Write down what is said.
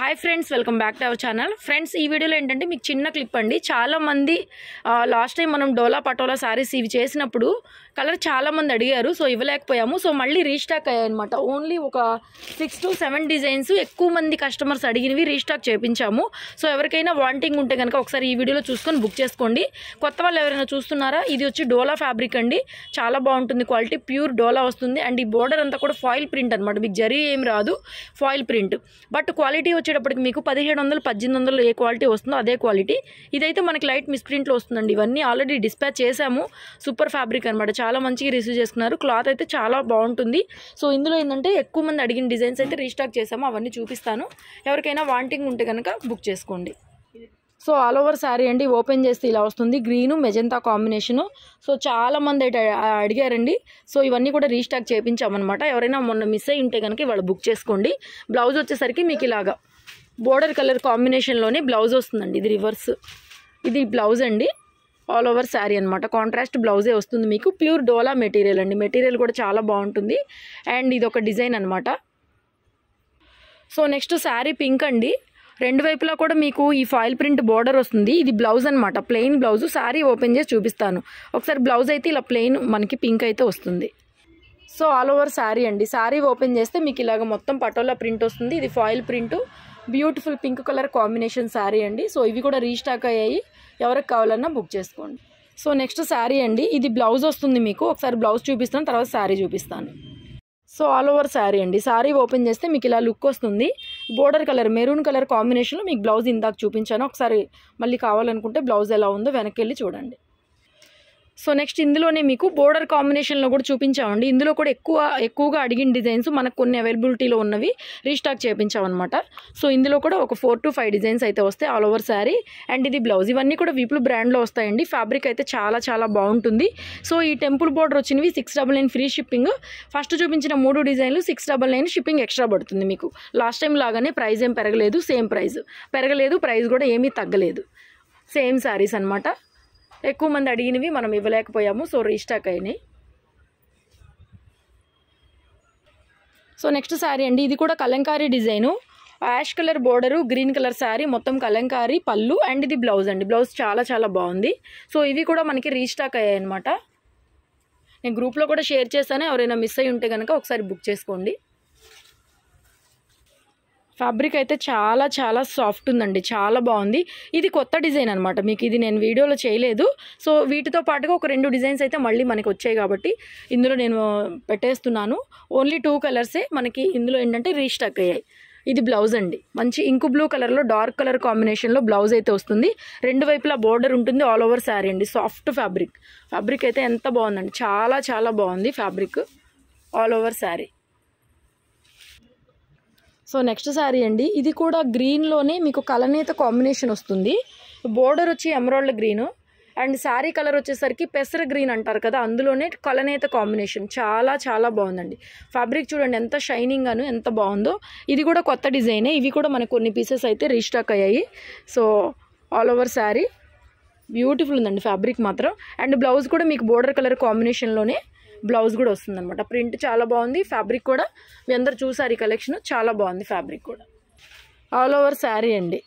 hi friends welcome back to our channel friends ఈ వీడియోలో ఏంటంటే మీకు చిన్న క్లిప్ అండి చాలామంది లాస్ట్ టైం మనం డోలా పటోలా శారీస్ ఇవి చేసినప్పుడు కలర్ చాలామంది అడిగారు సో ఇవ్వలేకపోయాము సో మళ్ళీ రీస్టాక్ అయ్యాయన్నమాట ఓన్లీ ఒక సిక్స్ టు సెవెన్ డిజైన్స్ ఎక్కువ మంది కస్టమర్స్ అడిగినవి రీస్టాక్ చేయించాము సో ఎవరికైనా వాంటింగ్ ఉంటే కనుక ఒకసారి ఈ వీడియోలో చూసుకొని బుక్ చేసుకోండి కొత్త వాళ్ళు ఎవరైనా చూస్తున్నారా ఇది వచ్చి డోలా ఫ్యాబ్రిక్ అండి చాలా బాగుంటుంది క్వాలిటీ ప్యూర్ డోలా వస్తుంది అండ్ ఈ బోర్డర్ అంతా కూడా ఫాయిల్ ప్రింట్ అనమాట మీకు జరిగి ఏం రాదు ఫాయిల్ ప్రింట్ బట్ క్వాలిటీ వచ్చేటప్పటికి మీకు పదిహేడు వందలు పద్దెనిమిది వందలు ఏ క్వాలిటీ వస్తుందో అదే క్వాలిటీ ఇదైతే మనకి లైట్ మిస్ప్రింట్లో వస్తుందండి ఇవన్నీ ఆల్రెడీ డిస్పాచ్ చేశాము సూపర్ ఫ్యాబ్రిక్ అనమాట చాలా మంచిగా రిసీవ్ చేసుకున్నారు క్లాత్ అయితే చాలా బాగుంటుంది సో ఇందులో ఏంటంటే ఎక్కువ మంది అడిగిన డిజైన్స్ అయితే రీస్టాక్ చేసాము అవన్నీ చూపిస్తాను ఎవరికైనా వాంటింగ్ ఉంటే కనుక బుక్ చేసుకోండి సో ఆల్ ఓవర్ శారీ అండి ఓపెన్ చేస్తే ఇలా వస్తుంది గ్రీను మెజంతా కాంబినేషను సో చాలామంది అయితే అడిగారండి సో ఇవన్నీ కూడా రీస్టాక్ చేయించామన్నమాట ఎవరైనా మొన్న మిస్ అయ్యి ఉంటే కనుక ఇవాళ బుక్ చేసుకోండి బ్లౌజ్ వచ్చేసరికి మీకు ఇలాగా బోర్డర్ కలర్ కాంబినేషన్లోనే బ్లౌజ్ వస్తుందండి ఇది రివర్స్ ఇది బ్లౌజ్ అండి ఆల్ ఓవర్ శారీ అనమాట కాంట్రాస్ట్ బ్లౌజే వస్తుంది మీకు ప్యూర్ డోలా మెటీరియల్ అండి మెటీరియల్ కూడా చాలా బాగుంటుంది అండ్ ఇది ఒక డిజైన్ అనమాట సో నెక్స్ట్ శారీ పింక్ అండి రెండు వైపులా కూడా మీకు ఈ ఫాయిల్ ప్రింట్ బోర్డర్ వస్తుంది ఇది బ్లౌజ్ అనమాట ప్లెయిన్ బ్లౌజ్ శారీ ఓపెన్ చేసి చూపిస్తాను ఒకసారి బ్లౌజ్ అయితే ఇలా ప్లెయిన్ మనకి పింక్ అయితే వస్తుంది సో ఆల్ ఓవర్ శారీ అండి శారీ ఓపెన్ చేస్తే మీకు ఇలాగ మొత్తం పటోలా ప్రింట్ వస్తుంది ఇది foil print beautiful pink colour combination sari అండి సో ఇవి కూడా రీస్టాక్ అయ్యాయి ఎవరికి కావాలన్నా బుక్ చేసుకోండి సో నెక్స్ట్ శారీ అండి ఇది బ్లౌజ్ వస్తుంది మీకు ఒకసారి బ్లౌజ్ చూపిస్తాను తర్వాత శారీ చూపిస్తాను సో ఆల్ ఓవర్ శారీ అండి శారీ ఓపెన్ చేస్తే మీకు ఇలా లుక్ వస్తుంది బోర్డర్ కలర్ మెరూన్ కలర్ కాంబినేషన్లో మీకు బ్లౌజ్ ఇందాక చూపించాను ఒకసారి మళ్ళీ కావాలనుకుంటే బ్లౌజ్ ఎలా ఉందో వెనక్కి వెళ్ళి చూడండి సో నెక్స్ట్ ఇందులోనే మీకు బోర్డర్ కాంబినేషన్లో కూడా చూపించామండి ఇందులో కూడా ఎక్కువ ఎక్కువగా అడిగిన డిజైన్స్ మనకు కొన్ని అవైలబిలిటీలో ఉన్నవి రీస్టాక్ చేయించామన్నమాట సో ఇందులో కూడా ఒక ఫోర్ టు ఫైవ్ డిజైన్స్ అయితే వస్తాయి ఆల్ ఓవర్ శారీ అండ్ ఇది బ్లౌజ్ ఇవన్నీ కూడా వీపులు బ్రాండ్లో వస్తాయండి ఫ్యాబ్రిక్ అయితే చాలా చాలా బాగుంటుంది సో ఈ టెంపుల్ బోర్డర్ వచ్చినవి six double nine free shipping first చూపించిన మూడు డిజైన్లు six double nine shipping extra పడుతుంది మీకు లాస్ట్ టైం లాగానే ప్రైస్ ఏం పెరగలేదు సేమ్ ప్రైస్ పెరగలేదు ప్రైస్ కూడా ఏమీ తగ్గలేదు సేమ్ శారీస్ అనమాట ఎక్కువ మంది అడిగినవి మనం ఇవ్వలేకపోయాము సో రీస్టాక్ అయినాయి సో నెక్స్ట్ శారీ అండి ఇది కూడా kalamkari design ash colour border green colour sari మొత్తం కలంకారీ పళ్ళు అండ్ ఇది బ్లౌజ్ అండి బ్లౌజ్ చాలా చాలా బాగుంది సో ఇవి కూడా మనకి రీస్టాక్ అయ్యాయి అనమాట నేను గ్రూప్లో కూడా షేర్ చేస్తాను ఎవరైనా మిస్ అయ్యి ఉంటే కనుక ఒకసారి బుక్ చేసుకోండి ఫ్యాబ్రిక్ అయితే చాలా చాలా సాఫ్ట్ ఉందండి చాలా బాగుంది ఇది కొత్త డిజైన్ అనమాట మీకు ఇది నేను వీడియోలో చేయలేదు సో వీటితో పాటుగా ఒక రెండు డిజైన్స్ అయితే మళ్ళీ మనకి వచ్చాయి కాబట్టి ఇందులో నేను పెట్టేస్తున్నాను ఓన్లీ టూ కలర్సే మనకి ఇందులో ఏంటంటే రీస్టాక్ అయ్యాయి ఇది బ్లౌజ్ అండి మంచి ఇంకు బ్లూ కలర్లో డార్క్ కలర్ కాంబినేషన్లో బ్లౌజ్ అయితే వస్తుంది రెండు వైపులా బోర్డర్ ఉంటుంది ఆల్ ఓవర్ శారీ అండి సాఫ్ట్ ఫ్యాబ్రిక్ ఫ్యాబ్రిక్ అయితే ఎంత బాగుందండి చాలా చాలా బాగుంది fabric all over sari so next sari అండి ఇది కూడా గ్రీన్లోనే మీకు కలనేత కాంబినేషన్ వస్తుంది బోర్డర్ వచ్చి emerald green and sari colour వచ్చేసరికి పెసర గ్రీన్ అంటారు కదా అందులోనే కలనేత కాంబినేషన్ చాలా చాలా బాగుందండి ఫ్యాబ్రిక్ చూడండి ఎంత షైనింగ్ అను ఎంత బాగుందో ఇది కూడా కొత్త డిజైనే ఇవి కూడా మనకు కొన్ని పీసెస్ అయితే రీస్టాక్ అయ్యాయి so all over sari beautiful ఉందండి ఫ్యాబ్రిక్ మాత్రం అండ్ బ్లౌజ్ కూడా మీకు బోర్డర్ కలర్ కాంబినేషన్లోనే బ్లౌజ్ కూడా అనమాట ప్రింట్ చాలా బాగుంది ఫ్యాబ్రిక్ కూడా మీ అందరు చూసారు ఈ కలెక్షన్ చాలా బాగుంది ఫ్యాబ్రిక్ కూడా ఆల్ ఓవర్ శారీ అండి